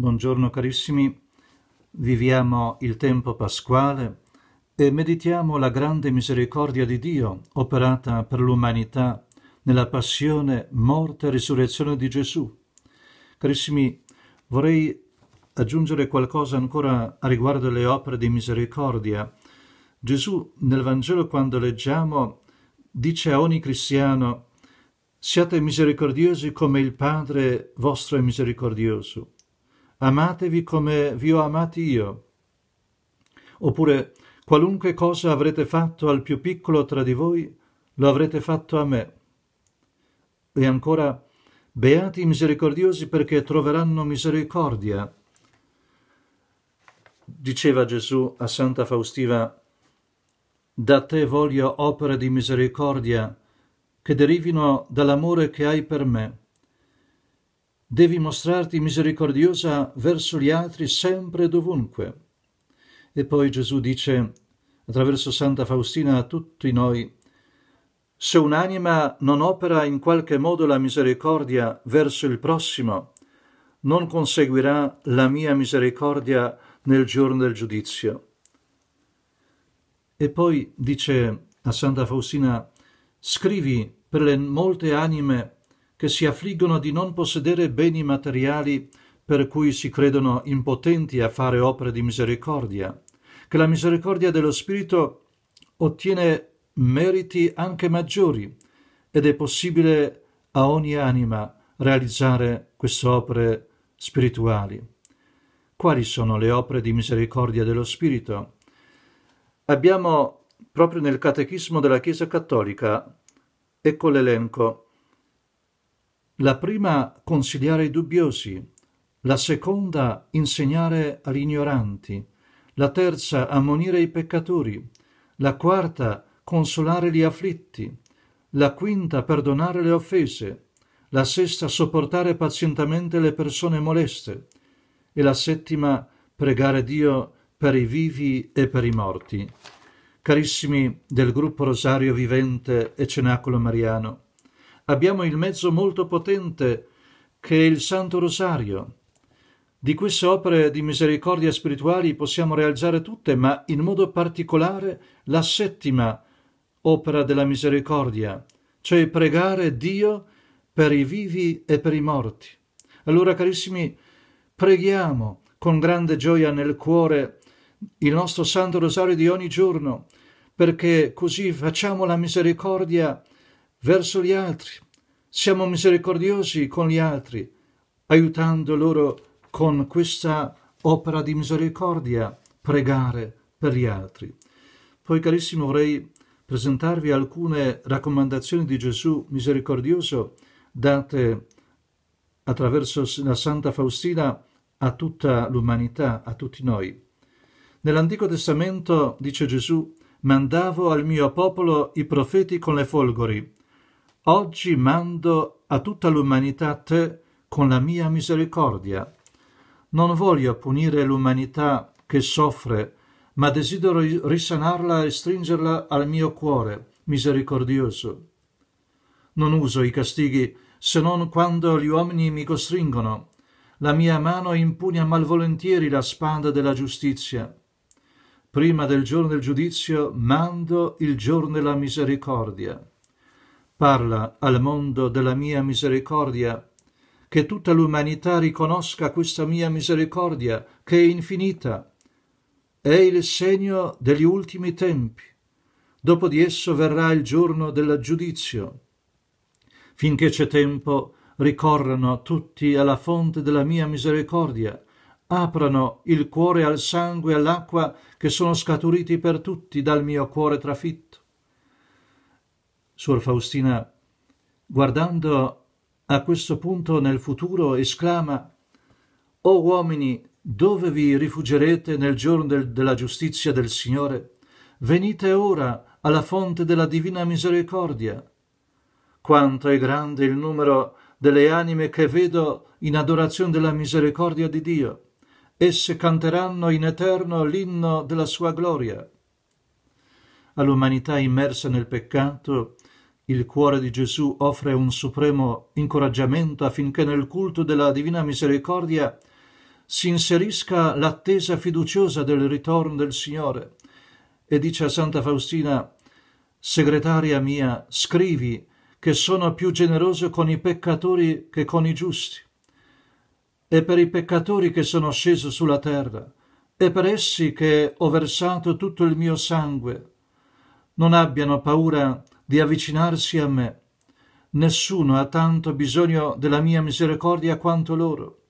Buongiorno carissimi, viviamo il tempo pasquale e meditiamo la grande misericordia di Dio operata per l'umanità nella passione, morte e risurrezione di Gesù. Carissimi, vorrei aggiungere qualcosa ancora a riguardo le opere di misericordia. Gesù nel Vangelo quando leggiamo dice a ogni cristiano siate misericordiosi come il Padre vostro è misericordioso amatevi come vi ho amati io. Oppure qualunque cosa avrete fatto al più piccolo tra di voi, lo avrete fatto a me. E ancora, beati i misericordiosi perché troveranno misericordia. Diceva Gesù a Santa Faustina, da te voglio opere di misericordia che derivino dall'amore che hai per me Devi mostrarti misericordiosa verso gli altri sempre e dovunque. E poi Gesù dice, attraverso Santa Faustina, a tutti noi, se un'anima non opera in qualche modo la misericordia verso il prossimo, non conseguirà la mia misericordia nel giorno del giudizio. E poi dice a Santa Faustina, scrivi per le molte anime che si affliggono di non possedere beni materiali per cui si credono impotenti a fare opere di misericordia, che la misericordia dello Spirito ottiene meriti anche maggiori ed è possibile a ogni anima realizzare queste opere spirituali. Quali sono le opere di misericordia dello Spirito? Abbiamo proprio nel Catechismo della Chiesa Cattolica, ecco l'elenco, la prima consigliare i dubbiosi la seconda insegnare agli ignoranti, la terza ammonire i peccatori la quarta consolare gli afflitti la quinta perdonare le offese la sesta sopportare pazientemente le persone moleste e la settima pregare dio per i vivi e per i morti carissimi del gruppo rosario vivente e cenacolo mariano abbiamo il mezzo molto potente che è il Santo Rosario. Di queste opere di misericordia spirituali possiamo realizzare tutte, ma in modo particolare la settima opera della misericordia, cioè pregare Dio per i vivi e per i morti. Allora, carissimi, preghiamo con grande gioia nel cuore il nostro Santo Rosario di ogni giorno, perché così facciamo la misericordia verso gli altri. Siamo misericordiosi con gli altri, aiutando loro con questa opera di misericordia, pregare per gli altri. Poi, carissimo, vorrei presentarvi alcune raccomandazioni di Gesù misericordioso date attraverso la Santa Faustina a tutta l'umanità, a tutti noi. Nell'Antico Testamento, dice Gesù, mandavo al mio popolo i profeti con le folgori, Oggi mando a tutta l'umanità te con la mia misericordia. Non voglio punire l'umanità che soffre, ma desidero risanarla e stringerla al mio cuore misericordioso. Non uso i castighi se non quando gli uomini mi costringono. La mia mano impugna malvolentieri la spada della giustizia. Prima del giorno del giudizio mando il giorno della misericordia. Parla al mondo della mia misericordia, che tutta l'umanità riconosca questa mia misericordia, che è infinita. È il segno degli ultimi tempi. Dopo di esso verrà il giorno del giudizio. Finché c'è tempo, ricorrano tutti alla fonte della mia misericordia, aprano il cuore al sangue e all'acqua che sono scaturiti per tutti dal mio cuore trafitto suor faustina guardando a questo punto nel futuro esclama o uomini dove vi rifugerete nel giorno del, della giustizia del signore venite ora alla fonte della divina misericordia quanto è grande il numero delle anime che vedo in adorazione della misericordia di dio esse canteranno in eterno l'inno della sua gloria all'umanità immersa nel peccato il cuore di Gesù offre un supremo incoraggiamento affinché nel culto della Divina Misericordia si inserisca l'attesa fiduciosa del ritorno del Signore e dice a Santa Faustina Segretaria mia, scrivi che sono più generoso con i peccatori che con i giusti. E per i peccatori che sono sceso sulla terra, e per essi che ho versato tutto il mio sangue, non abbiano paura di avvicinarsi a me. Nessuno ha tanto bisogno della mia misericordia quanto loro.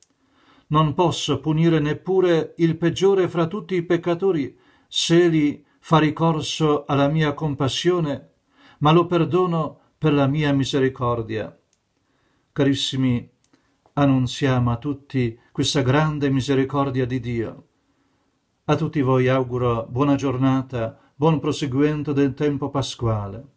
Non posso punire neppure il peggiore fra tutti i peccatori, se li fa ricorso alla mia compassione, ma lo perdono per la mia misericordia. Carissimi, annunziamo a tutti questa grande misericordia di Dio. A tutti voi auguro buona giornata, buon proseguimento del tempo pasquale.